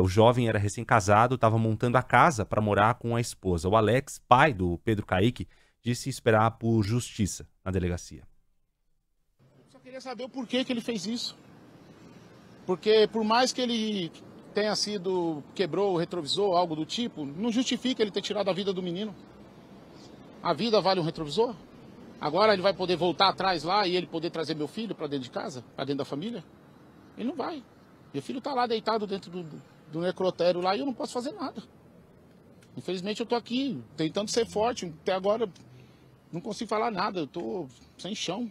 o jovem era recém-casado, estava montando a casa para morar com a esposa. O Alex, pai do Pedro Caíque, disse esperar por justiça na delegacia. Só queria saber o porquê que ele fez isso. Porque por mais que ele tenha sido quebrou o retrovisor, algo do tipo, não justifica ele ter tirado a vida do menino. A vida vale um retrovisor? Agora ele vai poder voltar atrás lá e ele poder trazer meu filho para dentro de casa, para dentro da família? Ele não vai. Meu filho está lá deitado dentro do, do necrotério lá e eu não posso fazer nada. Infelizmente eu tô aqui tentando ser forte, até agora não consigo falar nada, eu tô sem chão.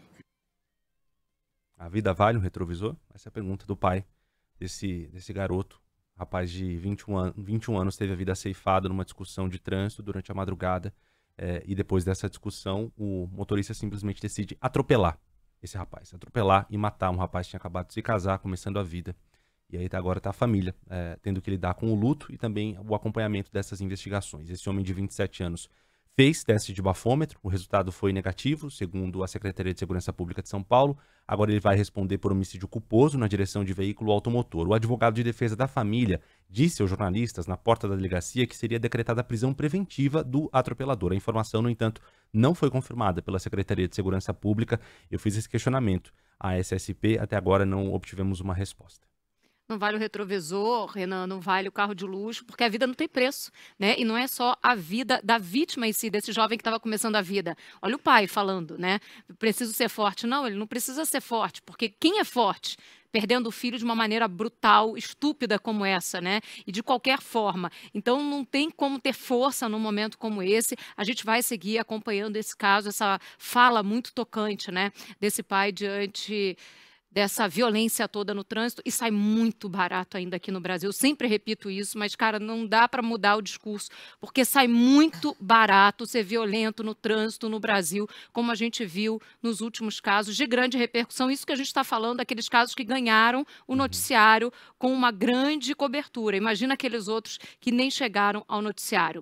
A vida vale um retrovisor? Essa é a pergunta do pai desse, desse garoto. Rapaz de 21, an 21 anos teve a vida ceifada numa discussão de trânsito durante a madrugada. É, e depois dessa discussão, o motorista simplesmente decide atropelar esse rapaz. Atropelar e matar um rapaz que tinha acabado de se casar, começando a vida. E aí tá, agora está a família é, tendo que lidar com o luto e também o acompanhamento dessas investigações. Esse homem de 27 anos fez teste de bafômetro, o resultado foi negativo, segundo a Secretaria de Segurança Pública de São Paulo. Agora ele vai responder por homicídio culposo na direção de veículo automotor. O advogado de defesa da família disse aos jornalistas na porta da delegacia que seria decretada a prisão preventiva do atropelador. A informação, no entanto, não foi confirmada pela Secretaria de Segurança Pública. Eu fiz esse questionamento à SSP, até agora não obtivemos uma resposta não vale o retrovisor, Renan, não vale o carro de luxo, porque a vida não tem preço, né? E não é só a vida da vítima em si, desse jovem que estava começando a vida. Olha o pai falando, né? Preciso ser forte. Não, ele não precisa ser forte, porque quem é forte? perdendo o filho de uma maneira brutal, estúpida como essa, né? E de qualquer forma. Então não tem como ter força num momento como esse. A gente vai seguir acompanhando esse caso, essa fala muito tocante, né, desse pai diante dessa violência toda no trânsito e sai muito barato ainda aqui no Brasil. Eu sempre repito isso, mas cara, não dá para mudar o discurso, porque sai muito barato ser violento no trânsito no Brasil, como a gente viu nos últimos casos de grande repercussão. Isso que a gente está falando, aqueles casos que ganharam o uhum. noticiário com uma grande cobertura. Imagina aqueles outros que nem chegaram ao noticiário.